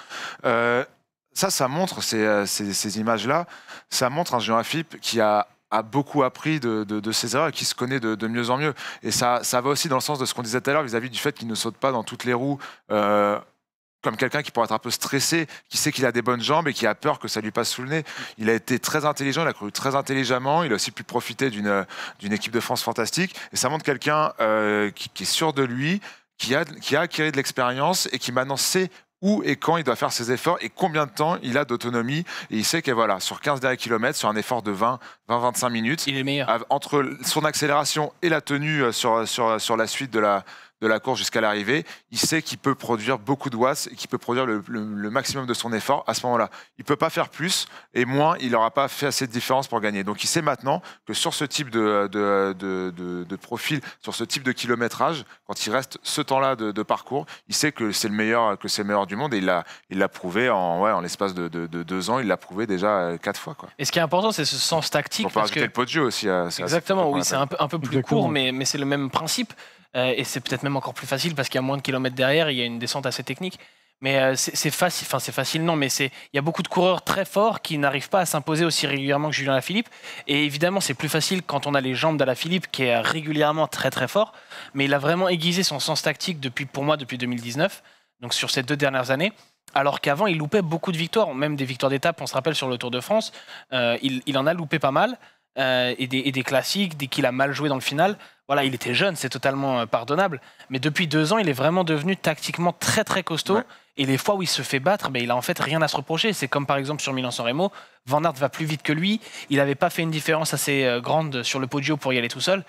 ça, ça montre ces, images-là. Ça montre un Jean Philippe qui a a beaucoup appris de, ses erreurs et qui se connaît de, mieux en mieux. Et ça, ça va aussi dans le sens de ce qu'on disait tout à l'heure vis-à-vis du fait qu'il ne saute pas dans toutes les roues comme quelqu'un qui pourrait être un peu stressé, qui sait qu'il a des bonnes jambes et qui a peur que ça lui passe sous le nez. Il a été très intelligent, il a cru très intelligemment, il a aussi pu profiter euh, d'une équipe de France fantastique. Et ça montre quelqu'un euh, qui, est sûr de lui, qui a, qui a acquis de l'expérience et qui maintenant sait où et quand il doit faire ses efforts et combien de temps il a d'autonomie. Et il sait que voilà, sur 15 derniers kilomètres, sur un effort de 20-25 minutes, Entre son accélération et la tenue euh, sur, sur, sur la suite de la de la course jusqu'à l'arrivée, il sait qu'il peut produire beaucoup de watts et qu'il peut produire le, maximum de son effort à ce moment-là. Il ne peut pas faire plus et moins, il n'aura pas fait assez de différence pour gagner. Donc il sait maintenant que sur ce type de, de, profil, sur ce type de kilométrage, quand il reste ce temps-là de, parcours, il sait que c'est le meilleur, que c'est meilleur du monde et il l'a, prouvé en, ouais, en l'espace de, deux ans, il l'a prouvé déjà euh, quatre fois. Quoi.
Et ce qui est important, c'est ce sens tactique. On peut parce que... le
podium aussi. Exactement, oui, c'est un
peu, plus court, mais, mais c'est le même principe. Euh, et c'est peut-être même encore plus facile parce qu'il y a moins de kilomètres derrière, il y a une descente assez technique. Mais euh, c'est facile, enfin c'est facile, non, mais il y a beaucoup de coureurs très forts qui n'arrivent pas à s'imposer aussi régulièrement que Julien Lafilippe. Et évidemment, c'est plus facile quand on a les jambes d'Alaphilippe qui est régulièrement très très fort. Mais il a vraiment aiguisé son sens tactique depuis, pour moi depuis 2019, donc sur ces deux dernières années. Alors qu'avant, il loupait beaucoup de victoires, même des victoires d'étape, on se rappelle sur le Tour de France, euh, il, il en a loupé pas mal. Euh, et, des, classiques, dès qu'il a mal joué dans le final. Voilà, il était jeune, c'est totalement euh, pardonnable. Mais depuis deux ans, il est vraiment devenu tactiquement très très costaud. Et les fois où il se fait battre, il a en fait rien à se reprocher. C'est comme par exemple sur Milan-San Remo, Van Aert va plus vite que lui. Il n'avait pas fait une différence assez euh, grande sur le podio pour y aller tout seul.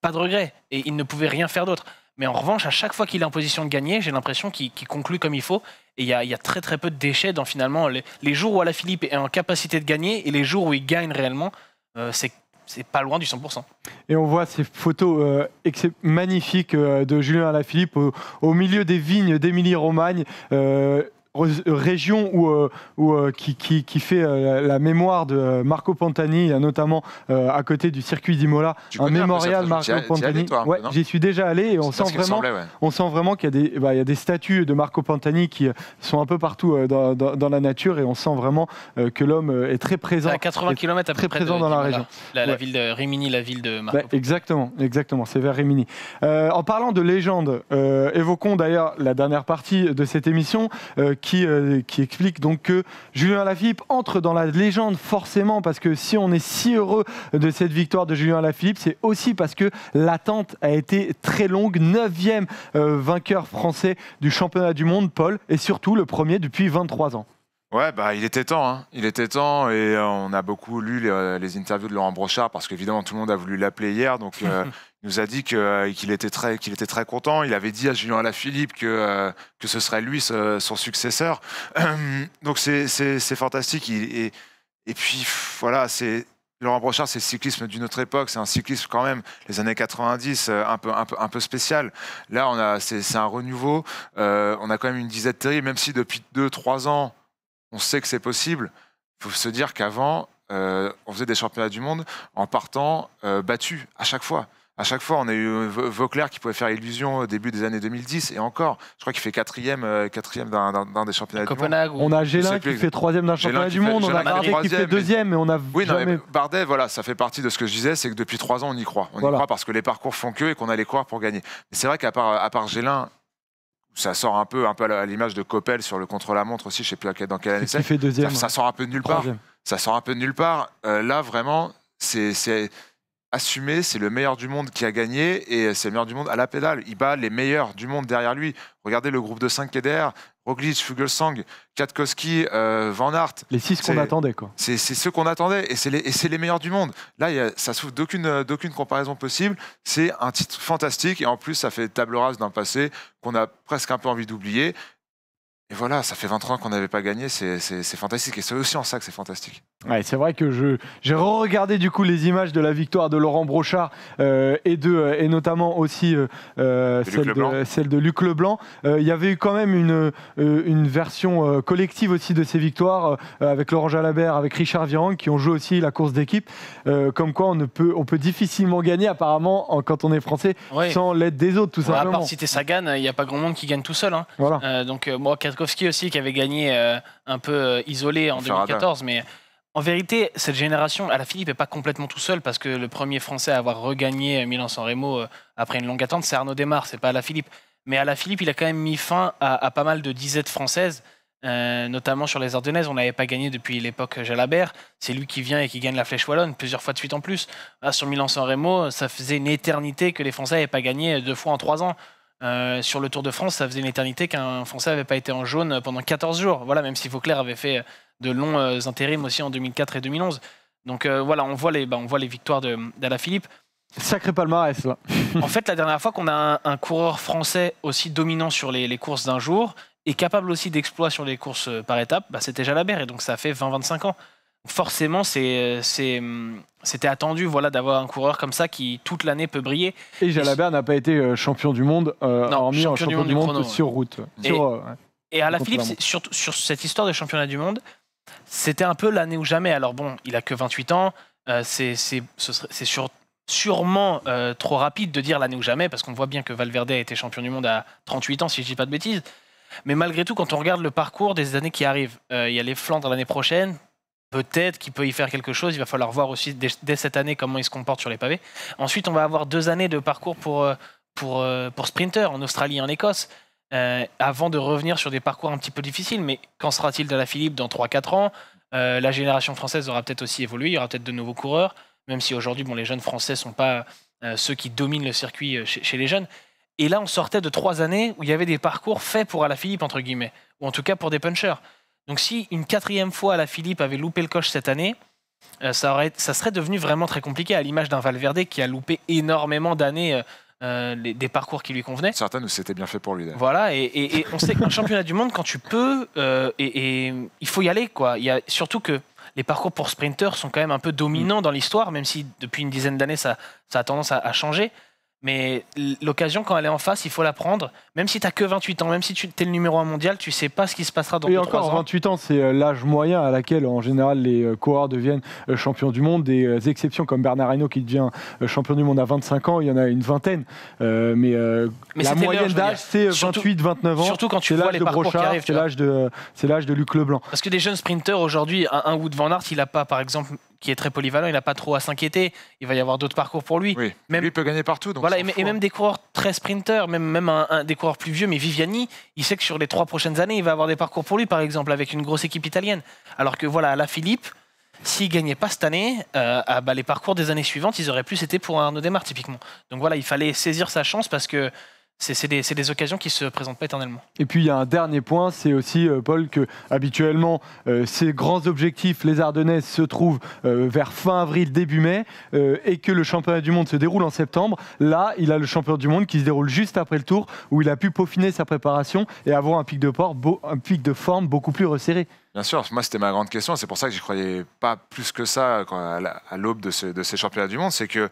Pas de regret. Et il ne pouvait rien faire d'autre. Mais en revanche, à chaque fois qu'il est en position de gagner, j'ai l'impression qu'il conclut comme il faut. Et il y, a, très très peu de déchets dans finalement les, les jours où Alaphilippe est en capacité de gagner et les jours où il gagne réellement. Euh, c'est pas loin du 100%.
Et on voit ces photos euh, magnifiques euh, de Julien Alaphilippe au, au, milieu des vignes d'Émilie-Romagne région où, euh, où euh, qui, qui, qui, fait euh, la mémoire de Marco Pantani, notamment à côté du circuit d'Imola, un mémorial Marco Pantani. J'y suis déjà allé et on sent, vraiment, on sent vraiment qu'il bah, y, a des statues de Marco Pantani qui sont un peu partout dans, la nature et on sent vraiment que l'homme est très présent. À 80 km à très présent dans la région.
La, ville de Rimini, la ville de bah, Marco.
exactement, exactement, c'est vers Rimini. en parlant de légende, évoquons d'ailleurs la dernière partie de cette émission. Euh, qui, explique donc que Julien Lafilippe entre dans la légende forcément parce que si on est si heureux de cette victoire de Julien Lafilippe, c'est aussi parce que l'attente a été très longue. Neuvième euh, vainqueur français du championnat du monde, Paul, et surtout le premier depuis 23 ans.
Ouais, bah, il était temps. Hein. Il était temps et euh, on a beaucoup lu les, interviews de Laurent Brochard parce qu'évidemment tout le monde a voulu l'appeler hier. Donc [laughs] Il nous a dit euh, qu'il était très qu'il était très content. Il avait dit à Julien Alaphilippe que euh, que ce serait lui son successeur. Hum, donc c'est, fantastique. Et, et puis voilà, c'est Laurent Brochard, c'est le cyclisme d'une autre époque, c'est un cyclisme quand même, les années 90, euh, un peu, un peu, un peu spécial. Là, on a, c'est, c'est un renouveau, on a quand même une disette terrible, même si depuis 2-3 ans, on sait que c'est possible. Il faut se dire qu'avant, on faisait des championnats du monde en partant battu à chaque fois à chaque fois, on a eu Vauclair qui pouvait faire illusion au euh, début des années 2010 et encore, je crois qu'il fait quatrième, euh, quatrième d'un, des championnats du monde. On a Gélin qui fait troisième d'un championnat du monde, on a Bardet qui fait deuxième,
mais on a oui, jamais... mais
Bardet, voilà, ça fait partie de ce que je disais, c'est que depuis trois ans, on y croit. On y croit parce que les parcours font que et qu'on a les coureurs pour gagner. Mais c'est vrai qu'à part, à part Gélin ça sort un peu, un peu à l'image de Coppel sur le contre-la-montre aussi, je sais plus dans quelle année c'est. fait Ça, sort un peu de nulle part. Ça sort un peu de nulle part. Euh, là, vraiment, c'est assumé, c'est le meilleur du monde qui a gagné et c'est le meilleur du monde à la pédale. Il bat les meilleurs du monde derrière lui. Regardez le groupe de 5 KDR, Roglic, Fuglsang, Katkowski, euh, Van Aert. Les 6 qu'on attendait, quoi. C'est ceux qu'on attendait et c'est les, les, meilleurs du monde. Là, y ça souffre d'aucune comparaison possible. C'est un titre fantastique et en plus, ça fait table rase d'un passé qu'on a presque un peu envie d'oublier. Et voilà, ça fait 20 ans qu'on n'avait pas gagné, c'est fantastique. Et c'est aussi en ça que c'est fantastique
c'est vrai que je, j'ai regardé du coup les images de la victoire de Laurent Brochard euh, et, de, euh, et notamment aussi euh, celle, de, Luc Leblanc. Il y avait eu quand même une, une version collective aussi de ces victoires avec Laurent Jalabert, avec Richard Virang qui ont joué aussi la course d'équipe. comme quoi on, ne peut, on peut difficilement gagner apparemment quand on est français sans l'aide des autres tout simplement. À part si t'es
Sagan, il n'y a pas grand monde qui gagne tout seul. Hein. donc moi, Karkowski aussi qui avait gagné un peu isolé en 2014, mais... En vérité, cette génération, à la Philippe n'est pas complètement tout seul parce que le premier Français à avoir regagné euh, Milan-San Remo euh, après une longue attente, c'est Arnaud Desmar, c'est pas la Philippe. Mais à la Philippe, il a quand même mis fin à, pas mal de disettes françaises, euh, notamment sur les Ardennaises. On n'avait pas gagné depuis l'époque Jalabert. C'est lui qui vient et qui gagne la Flèche Wallonne plusieurs fois de suite en plus. sur Milan-San Remo, ça faisait une éternité que les Français n'avaient pas gagné deux fois en trois ans. Euh, sur le Tour de France, ça faisait une éternité qu'un Français n'avait pas été en jaune pendant 14 jours. Voilà, même si Vauclair avait fait euh, de longs euh, intérims aussi en 2004 et 2011. Donc voilà, on voit les, bah, on voit les victoires d'Alaphilippe.
Sacré palmarès, là.
[laughs] en fait, la dernière fois qu'on a un, coureur français aussi dominant sur les, courses d'un jour et capable aussi d'exploits sur les courses par étapes, bah, c'était Jalabert. Et donc ça fait 20-25 ans forcément, euh, euh, c'était attendu voilà, d'avoir un coureur comme ça qui, toute l'année, peut briller. Et Jalabert
n'a pas été euh, champion du monde, sur route.
Et, à la Philippe, sur, sur, cette histoire de championnat du monde, c'était un peu l'année ou jamais. Alors bon, il a que 28 ans, c'est, sûrement trop rapide de dire l'année ou jamais, parce qu'on voit bien que Valverde a été champion du monde à 38 ans, si je dis pas de bêtises. Mais malgré tout, quand on regarde le parcours des années qui arrivent, il y a les Flandres l'année prochaine, peut-être qu'il peut y faire quelque chose. Il va falloir voir aussi dès, cette année comment il se comporte sur les pavés. Ensuite, on va avoir deux années de parcours pour, euh, pour, euh, pour sprinter en Australie et en Écosse. Euh, avant de revenir sur des parcours un petit peu difficiles. Mais qu'en sera-t-il de la Philippe dans 3-4 ans La génération française aura peut-être aussi évolué, il y aura peut-être de nouveaux coureurs, même si aujourd'hui, bon, les jeunes français ne sont pas ceux qui dominent le circuit chez, les jeunes. Et là, on sortait de trois années où il y avait des parcours faits pour la Philippe, entre guillemets, ou en tout cas pour des punchers. Donc si une quatrième fois la Philippe avait loupé le coche cette année, euh, ça, aurait, ça serait devenu vraiment très compliqué à l'image d'un Valverde qui a loupé énormément d'années. Euh, euh, des parcours qui lui convenaient. Certaines c'était bien fait pour lui. Voilà, et, on sait qu'un championnat du monde, quand tu peux, et, il faut y aller. quoi. Il y a, surtout que les parcours pour sprinteurs sont quand même un peu dominants dans l'histoire, même si depuis une dizaine d'années, ça, a tendance à changer. Mais l'occasion, quand elle est en face, il faut la prendre. Même si tu n'as que 28 ans, même si tu es le numéro 1 mondial, tu sais pas ce qui se passera dans 3 ans. Et encore,
28 ans, c'est euh, l'âge moyen à laquelle, en général, les euh, coureurs deviennent euh, champions du monde. Des exceptions comme Bernard Reynaud qui devient champion du monde à 25 ans, il y en a une vingtaine. mais, la moyenne d'âge, c'est 28, 29 ans. Surtout quand tu vois les de parcours qui arrivent. C'est l'âge de, l'âge de Luc Leblanc.
Parce que des jeunes sprinteurs aujourd'hui, un, Wood Van Aert, il n'a pas, par exemple, qui est très polyvalent, il n'a pas trop à s'inquiéter. Il va y avoir d'autres parcours pour lui. Oui. il peut gagner partout. voilà, et, même hein. des coureurs très sprinters, même, même un, des coureurs plus vieux, mais Viviani, il sait que sur les trois prochaines années, il va avoir des parcours pour lui, par exemple, avec une grosse équipe italienne. Alors que voilà, la Philippe, s'il gagnait pas cette année, euh, ah, bah, les parcours des années suivantes, ils auraient plus c'était pour un Arnaud typiquement. Donc voilà, il fallait saisir sa chance parce que c'est des, occasions qui se présentent pas éternellement.
Et puis il y a un dernier point, c'est aussi, euh, Paul, que habituellement, euh, ces grands objectifs, les Ardennais se trouvent euh, vers fin avril, début mai, et que le championnat du monde se déroule en septembre. Là, il a le championnat du monde qui se déroule juste après le tour, où il a pu peaufiner sa préparation et avoir un pic de, forme beaucoup plus resserré. Bien sûr,
moi c'était ma grande question, c'est pour ça que je croyais pas plus que ça à l'aube de, de, ces championnats du monde, c'est que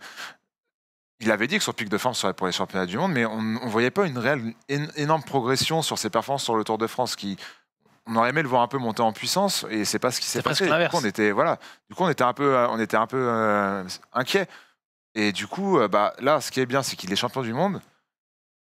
il avait dit que son pic de forme serait pour les championnats du monde, mais on ne voyait pas une réelle énorme progression sur ses performances sur le Tour de France qui on aurait aimé le voir un peu monter en puissance et c'est pas ce qui s'est passé. Du coup, on était voilà, du coup on était un peu euh, on était un peu euh, inquiet et du coup euh, bah là ce qui est bien c'est qu'il est champion du monde.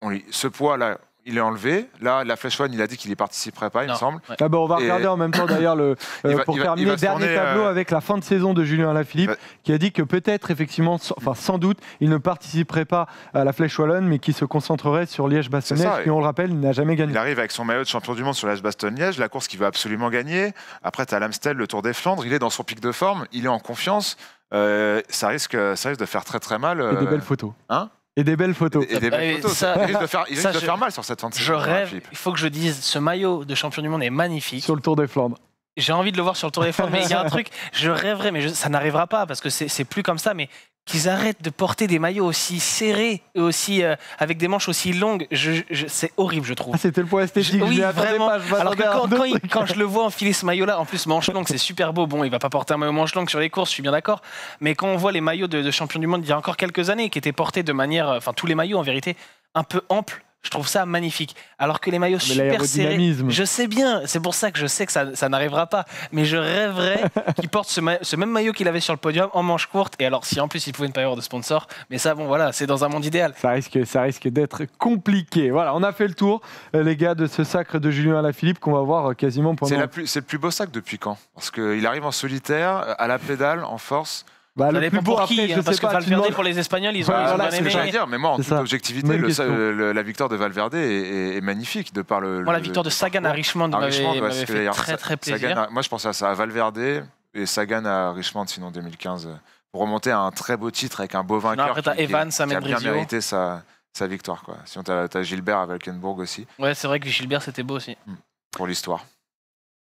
On ce poids là, il est enlevé. Là, la Flèche Wallonne, il a dit qu'il n'y participerait pas, il me semble. Ah bah, on va regarder en même temps d'ailleurs le [coughs] euh, pour dernier tableau euh,
avec la fin de saison de Julien Alaphilippe, qui a dit que peut-être effectivement, sans, enfin sans doute, il ne participerait pas à la Flèche wallonne, mais qui se concentrerait sur Liège-Bastogne-Liège, qui on le rappelle n'a jamais
gagné. Il arrive avec son maillot de champion du monde sur Liège-Bastogne-Liège, la course qu'il veut absolument gagner. Après, tu as l'Amstel, le Tour des Flandres. Il est dans son pic de forme, il est en confiance. Euh, ça, risque, ça risque de faire très très mal. Et de belles photos. Hein
et des belles photos.
Et des photos. Ça, faire, il risque de faire mal
sur cette fin Je hein, rêve. Il faut que je dise, ce maillot de champion du monde est magnifique. Sur le Tour des Flandres j'ai envie de le voir sur le Tour des Flandres, mais il y a un [laughs] truc, je rêverais, mais ça n'arrivera pas parce que c'est plus comme ça, mais qu'ils arrêtent de porter des maillots aussi serrés et aussi euh, avec des manches aussi longues, je, c'est horrible, je trouve. Ah, C'était le point esthétique. Je, oui, vraiment. Alors que quand, je le vois enfiler ce maillot-là, en plus manche longue, c'est super beau. Bon, il va pas porter un maillot manche longue sur les courses, je suis bien d'accord. Mais quand on voit les maillots de, de champion du monde il y a encore quelques années, qui étaient portés de manière, euh, enfin tous les maillots en vérité, un peu amples je trouve ça magnifique. Alors que les maillots ah, super serrés, je sais bien, c'est pour ça que je sais que ça, n'arrivera pas, mais je rêverais [laughs] qu'il porte ce, même maillot qu'il avait sur le podium en manche courte. Et alors, si en plus il pouvait ne pas de sponsor, mais ça, bon, voilà, c'est dans un monde idéal. Ça
risque, ça risque d'être compliqué. Voilà, on a fait le tour, euh, les gars, de ce sacre de Julien Alaphilippe qu'on va voir euh, quasiment pendant. C'est le plus beau sac depuis
quand Parce qu'il arrive en solitaire, à la pédale, en force. Bah, le plus pour qui, hein, parce que Valverde, pour les Espagnols, ils ont, bah, ils ont bien aimé. mais moi, en toute objectivité, la victoire de Valverde est, magnifique de par le. Moi, la victoire de
Sagan à Richmond m'avait fait très, très plaisir.
moi, je pensais à ça, à Valverde et Sagan à Richmond, sinon 2015, pour remonter à un très beau titre avec un beau vainqueur. Non, après, qui, Evans, a bien mérité sa, sa victoire. Quoi. Sinon, tu Gilbert à Valkenburg aussi.
Ouais, c'est vrai que Gilbert, c'était beau aussi. Hmm.
Pour l'histoire.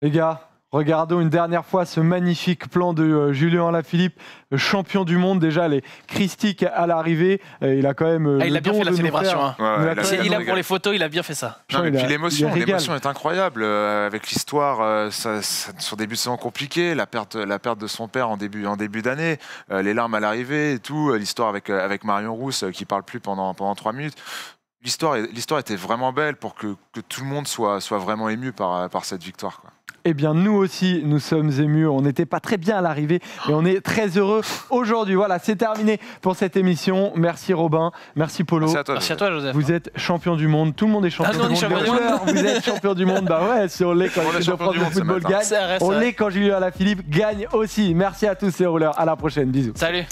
Les gars, Regardons une dernière fois ce magnifique plan de euh, Julien Alaphilippe, champion du monde déjà, les christiques à l'arrivée. Euh, il a quand même. Euh, ah, il a bien fait la célébration. Hein.
il, a, pour les photos, il a bien fait ça. et puis l'émotion, l'émotion
est incroyable. avec l'histoire, son début de saison compliqué, la perte, la perte de son père en début, en début d'année, les larmes à l'arrivée et tout, l'histoire avec, avec Marion Rousse qui parle plus pendant, pendant trois minutes l'histoire, l'histoire était vraiment belle pour que, que, tout le monde soit, soit vraiment ému par, par cette victoire. Quoi.
Eh bien, nous aussi, nous sommes émus. On n'était pas très bien à l'arrivée mais on est très heureux aujourd'hui. Voilà, c'est terminé pour cette émission. Merci Robin, merci Polo. Merci à toi, Joseph. Vous êtes champion du monde. Tout le monde est champion ah, du monde. vous êtes champion du monde. Bah ouais, si on l'est quand on champion du football gagne, on l'est quand Julien Philippe gagne aussi. Merci à tous ces rouleurs. À la prochaine. Bisous.
Salut.